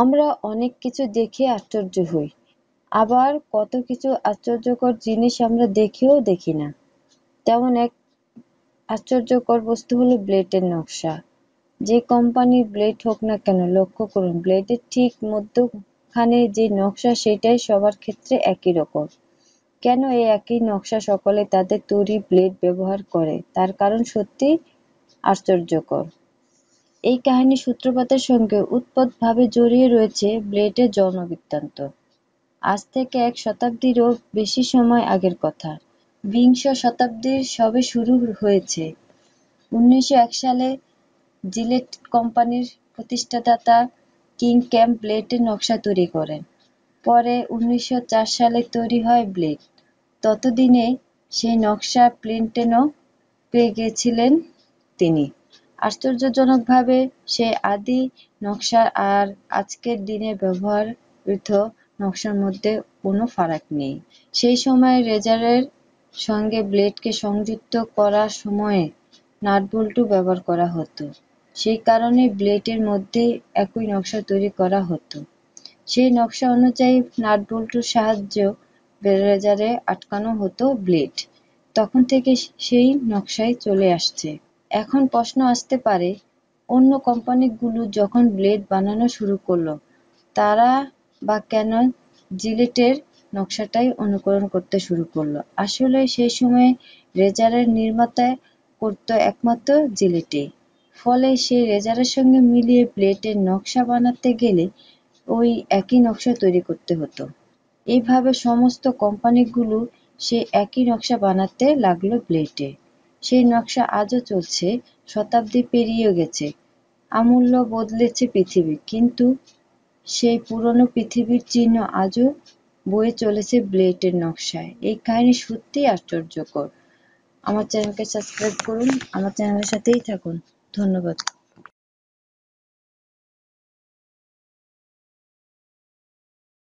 আমরা অনেক কিছু দেখে আশ্চর্য হই, আবার কত কিছু আশ্চর্যকর জিনিস আমরা দেখেও দেখি না। তেমন এক আশ্চর্যকর বস্তু হলো ব্লেডের নকশা। যে কোম্পানির ব্লেড হোক না কেন লক্ষ্য করুন ব্লেডের ঠিক মধ্যখানে যে নকশা সেটাই সবার ক্ষেত্রে একই রকম। কেন এই একই নকশা সকলে তাদের তৈরি ব্লেড ব্যবহার করে তার কারণ সত্যিই আশ্চর্যকর। এই কাহিনীর সূত্রপাতের সঙ্গে ওতপ্রোতভাবে জড়িয়ে রয়েছে ব্লেডের যৌনবৃত্তান্ত। আজ থেকে এক শতাব্দীরও বেশি সময় আগের কথা। বিংশ শতাব্দীর সবে শুরু হয়েছে। উনিশশো এক সালে জিলেট কোম্পানির প্রতিষ্ঠাতা কিং ক্যাম্প ব্লেডের নকশা তৈরি করেন। পরে উনিশশো চার সালে তৈরি হয় ব্লেড। ততদিনে সেই নকশা প্লেন্টেনও পেয়ে গিয়েছিলেন তিনি। আশ্চর্যজনকভাবে সে আদি নকশা আর আজকের দিনে ব্যবহারৃত নকশার মধ্যে কোনো ফারাক নেই। সেই সময়ে রেজারের সঙ্গে ব্লেডকে সংযুক্ত করার সময়ে নাটবল্টু ব্যবহার করা হতো। সেই কারণে ব্লেডের মধ্যে একই নকশা তৈরি করা হতো। সেই নকশা অনুযায়ী নাটবল্টুর সাহায্যে রেজারে আটকানো হতো ব্লেড। তখন থেকে সেই নকশাই চলে আসছে। এখন প্রশ্ন আসতে পারে, অন্য কোম্পানিগুলো যখন ব্লেড বানানো শুরু করল, তারা বা কেন জিলেটের নকশাটাই অনুকরণ করতে শুরু করল? আসলে সেই সময়ে রেজারের নির্মাতা করত একমাত্র জিলেটে ফলে সেই রেজারের সঙ্গে মিলিয়ে ব্লেডের নকশা বানাতে গেলে ওই একই নকশা তৈরি করতে হতো। এইভাবে সমস্ত কোম্পানিগুলো সেই একই নকশা বানাতে লাগলো ব্লেডে। সেই নকশা আজও চলছে, শতাব্দী পেরিয়ে গেছে, আমূল্য বদলেছে পৃথিবী, কিন্তু সেই পুরোনো পৃথিবীর চিহ্ন আজও বয়ে চলেছে ব্লেডের নকশায়। এই কাহিনী সত্যিই আশ্চর্যকর। আমার চ্যানেলকে সাবস্ক্রাইব করুন, আমার চ্যানেলের সাথেই থাকুন। ধন্যবাদ।